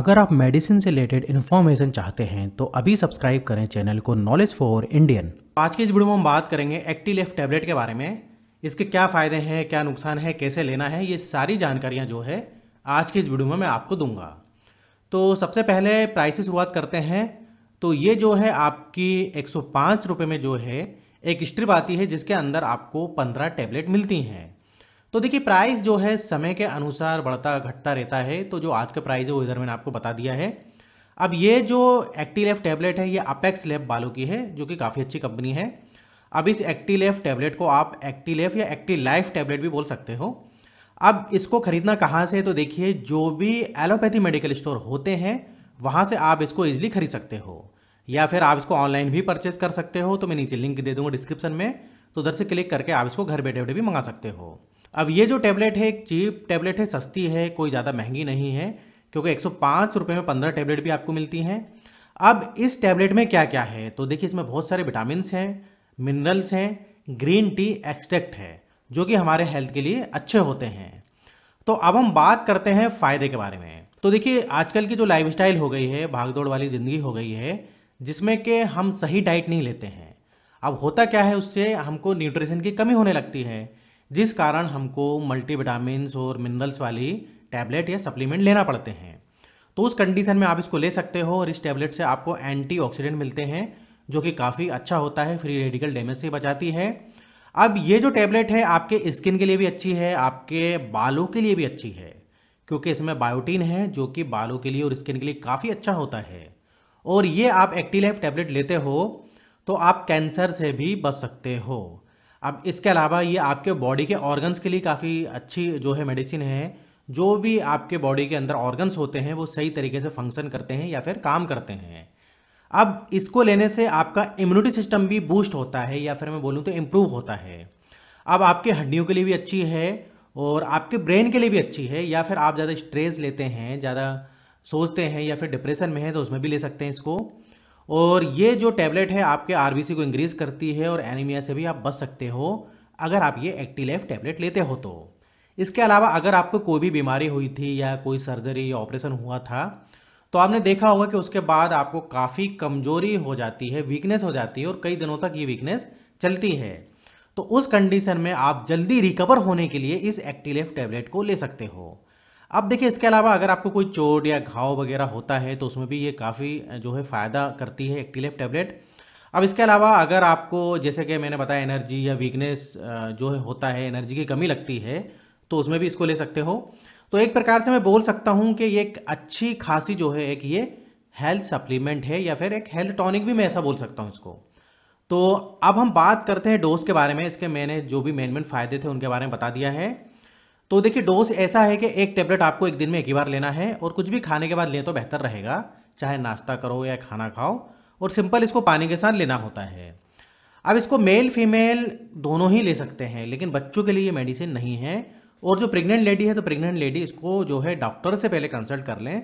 अगर आप मेडिसिन से रिलेटेड इन्फॉर्मेशन चाहते हैं तो अभी सब्सक्राइब करें चैनल को नॉलेज फॉर इंडियन आज की इस वीडियो में हम बात करेंगे एक्टीलेफ टैबलेट के बारे में इसके क्या फ़ायदे हैं क्या नुकसान है कैसे लेना है ये सारी जानकारियाँ जो है आज की इस वीडियो में मैं आपको दूंगा तो सबसे पहले प्राइस से शुरुआत करते हैं तो ये जो है आपकी एक सौ में जो है एक स्ट्रिप आती है जिसके अंदर आपको पंद्रह टैबलेट मिलती हैं तो देखिए प्राइस जो है समय के अनुसार बढ़ता घटता रहता है तो जो आज का प्राइस है वो इधर मैंने आपको बता दिया है अब ये जो एक्टीलेफ टैबलेट है ये अपेक्स लेफ बालों की है जो कि काफ़ी अच्छी कंपनी है अब इस एक्टीलेफ टैबलेट को आप एक्टीलेफ या एक्टी लाइफ टैबलेट भी बोल सकते हो अब इसको ख़रीदना कहाँ से तो देखिए जो भी एलोपैथी मेडिकल स्टोर होते हैं वहाँ से आप इसको ईजिली खरीद सकते हो या फिर आप इसको ऑनलाइन भी परचेस कर सकते हो तो मैं नीचे लिंक दे दूँगा डिस्क्रिप्शन में तो उधर से क्लिक करके आप इसको घर बैठे बैठे भी मंगा सकते हो अब ये जो टैबलेट है एक चीप टैबलेट है सस्ती है कोई ज़्यादा महंगी नहीं है क्योंकि एक सौ में पंद्रह टैबलेट भी आपको मिलती हैं अब इस टैबलेट में क्या क्या है तो देखिए इसमें बहुत सारे विटामिन हैं मिनरल्स हैं ग्रीन टी एक्सट्रैक्ट है जो कि हमारे हेल्थ के लिए अच्छे होते हैं तो अब हम बात करते हैं फ़ायदे के बारे में तो देखिए आजकल की जो लाइफस्टाइल हो गई है भागदौड़ वाली ज़िंदगी हो गई है जिसमें कि हम सही डाइट नहीं लेते हैं अब होता क्या है उससे हमको न्यूट्रिशन की कमी होने लगती है जिस कारण हमको मल्टीविटामस और मिनरल्स वाली टैबलेट या सप्लीमेंट लेना पड़ते हैं तो उस कंडीशन में आप इसको ले सकते हो और इस टैबलेट से आपको एंटीऑक्सीडेंट मिलते हैं जो कि काफ़ी अच्छा होता है फ्री रेडिकल डैमेज से बचाती है अब ये जो टैबलेट है आपके स्किन के लिए भी अच्छी है आपके बालों के लिए भी अच्छी है क्योंकि इसमें बायोटीन है जो कि बालों के लिए और स्किन के लिए काफ़ी अच्छा होता है और ये आप एक्टिलाइफ टैबलेट लेते हो तो आप कैंसर से भी बच सकते हो अब इसके अलावा ये आपके बॉडी के ऑर्गन्स के लिए काफ़ी अच्छी जो है मेडिसिन है जो भी आपके बॉडी के अंदर ऑर्गन्स होते हैं वो सही तरीके से फंक्शन करते हैं या फिर काम करते हैं अब इसको लेने से आपका इम्यूनिटी सिस्टम भी बूस्ट होता है या फिर मैं बोलूँ तो इम्प्रूव होता है अब आपके हड्डियों के लिए भी अच्छी है और आपके ब्रेन के लिए भी अच्छी है या फिर आप ज़्यादा स्ट्रेस लेते हैं ज़्यादा सोचते हैं या फिर डिप्रेशन में है तो उसमें भी ले सकते हैं इसको और ये जो टैबलेट है आपके आरबीसी को इंक्रीज़ करती है और एनीमिया से भी आप बच सकते हो अगर आप ये एक्टिलाइफ टैबलेट लेते हो तो इसके अलावा अगर आपको कोई भी बीमारी हुई थी या कोई सर्जरी या ऑपरेशन हुआ था तो आपने देखा होगा कि उसके बाद आपको काफ़ी कमजोरी हो जाती है वीकनेस हो जाती है और कई दिनों तक ये वीकनेस चलती है तो उस कंडीशन में आप जल्दी रिकवर होने के लिए इस एक्टिलेफ टैबलेट को ले सकते हो अब देखिए इसके अलावा अगर आपको कोई चोट या घाव वगैरह होता है तो उसमें भी ये काफ़ी जो है फ़ायदा करती है एक्टिलेफ टैबलेट अब इसके अलावा अगर आपको जैसे कि मैंने बताया एनर्जी या वीकनेस जो है होता है एनर्जी की कमी लगती है तो उसमें भी इसको ले सकते हो तो एक प्रकार से मैं बोल सकता हूँ कि ये एक अच्छी खासी जो है एक ये हेल्थ सप्लीमेंट है या फिर एक हेल्थ टॉनिक भी मैं ऐसा बोल सकता हूँ इसको तो अब हम बात करते हैं डोज के बारे में इसके मैंने जो भी मेन मेन फ़ायदे थे उनके बारे में बता दिया है तो देखिए डोज ऐसा है कि एक टेबलेट आपको एक दिन में एक ही बार लेना है और कुछ भी खाने के बाद लें तो बेहतर रहेगा चाहे नाश्ता करो या खाना खाओ और सिंपल इसको पानी के साथ लेना होता है अब इसको मेल फीमेल दोनों ही ले सकते हैं लेकिन बच्चों के लिए ये मेडिसिन नहीं है और जो प्रेग्नेंट लेडी है तो प्रेग्नेंट लेडी इसको जो है डॉक्टर से पहले कंसल्ट कर लें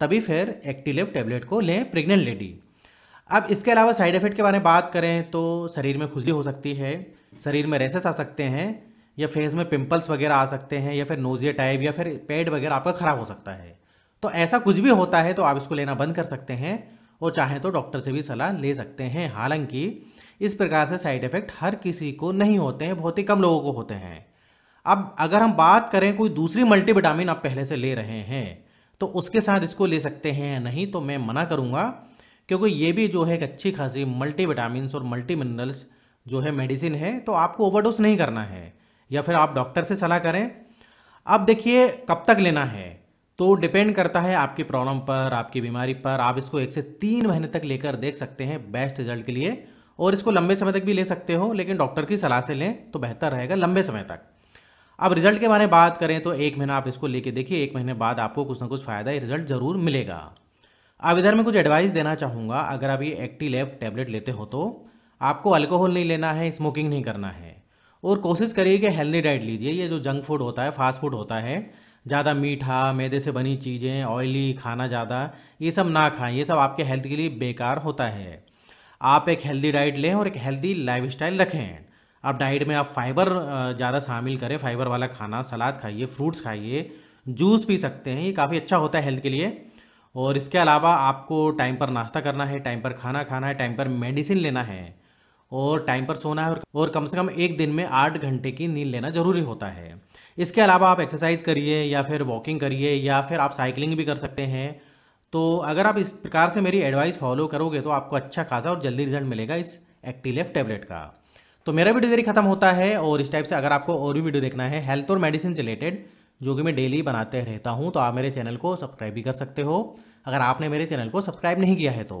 तभी फिर एक्टिलेव टेबलेट को लें प्रेग्नेंट लेडी अब इसके अलावा साइड इफेक्ट के बारे में बात करें तो शरीर में खुजली हो सकती है शरीर में रेसेस आ सकते हैं या फेस में पिंपल्स वगैरह आ सकते हैं या फिर नोजिया टाइप या फिर पेड वगैरह आपका ख़राब हो सकता है तो ऐसा कुछ भी होता है तो आप इसको लेना बंद कर सकते हैं और चाहें तो डॉक्टर से भी सलाह ले सकते हैं हालांकि इस प्रकार से साइड इफ़ेक्ट हर किसी को नहीं होते हैं बहुत ही कम लोगों को होते हैं अब अगर हम बात करें कोई दूसरी मल्टीविटामिन आप पहले से ले रहे हैं तो उसके साथ इसको ले सकते हैं या नहीं तो मैं मना करूँगा क्योंकि ये भी जो है एक अच्छी खासी मल्टी विटामिन और मल्टी मिनरल्स जो है मेडिसिन है तो आपको ओवरडोज नहीं करना है या फिर आप डॉक्टर से सलाह करें अब देखिए कब तक लेना है तो डिपेंड करता है आपकी प्रॉब्लम पर आपकी बीमारी पर आप इसको एक से तीन महीने तक लेकर देख सकते हैं बेस्ट रिजल्ट के लिए और इसको लंबे समय तक भी ले सकते हो लेकिन डॉक्टर की सलाह से लें तो बेहतर रहेगा लंबे समय तक अब रिजल्ट के बारे में बात करें तो एक महीना आप इसको लेके देखिए एक महीने बाद आपको कुछ ना कुछ फ़ायदा रिजल्ट ज़रूर मिलेगा अब इधर मैं कुछ एडवाइस देना चाहूँगा अगर आप ये एक्टी लैब टैबलेट लेते हो तो आपको अल्कोहल नहीं लेना है स्मोकिंग नहीं करना है और कोशिश करिए कि हेल्दी डाइट लीजिए ये जो जंक फूड होता है फास्ट फूड होता है ज़्यादा मीठा मैदे से बनी चीज़ें ऑयली खाना ज़्यादा ये सब ना खाएं ये सब आपके हेल्थ के लिए बेकार होता है आप एक हेल्दी डाइट लें और एक हेल्दी लाइफ स्टाइल रखें आप डाइट में आप फाइबर ज़्यादा शामिल करें फाइबर वाला खाना सलाद खाइए फ्रूट्स खाइए जूस पी सकते हैं ये काफ़ी अच्छा होता है हेल्थ के लिए और इसके अलावा आपको टाइम पर नाश्ता करना है टाइम पर खाना खाना है टाइम पर मेडिसिन लेना है और टाइम पर सोना है और कम से कम एक दिन में आठ घंटे की नींद लेना ज़रूरी होता है इसके अलावा आप एक्सरसाइज करिए या फिर वॉकिंग करिए या फिर आप साइकिलिंग भी कर सकते हैं तो अगर आप इस प्रकार से मेरी एडवाइस फॉलो करोगे तो आपको अच्छा खासा और जल्दी रिजल्ट मिलेगा इस एक्टिलेफ टैबलेट का तो मेरा वीडियो देरी खत्म होता है और इस टाइप से अगर आपको और भी वीडियो देखना है हेल्थ और मेडिसिन रिलेटेड जो कि मैं डेली बनाते रहता हूँ तो आप मेरे चैनल को सब्सक्राइब भी कर सकते हो अगर आपने मेरे चैनल को सब्सक्राइब नहीं किया है तो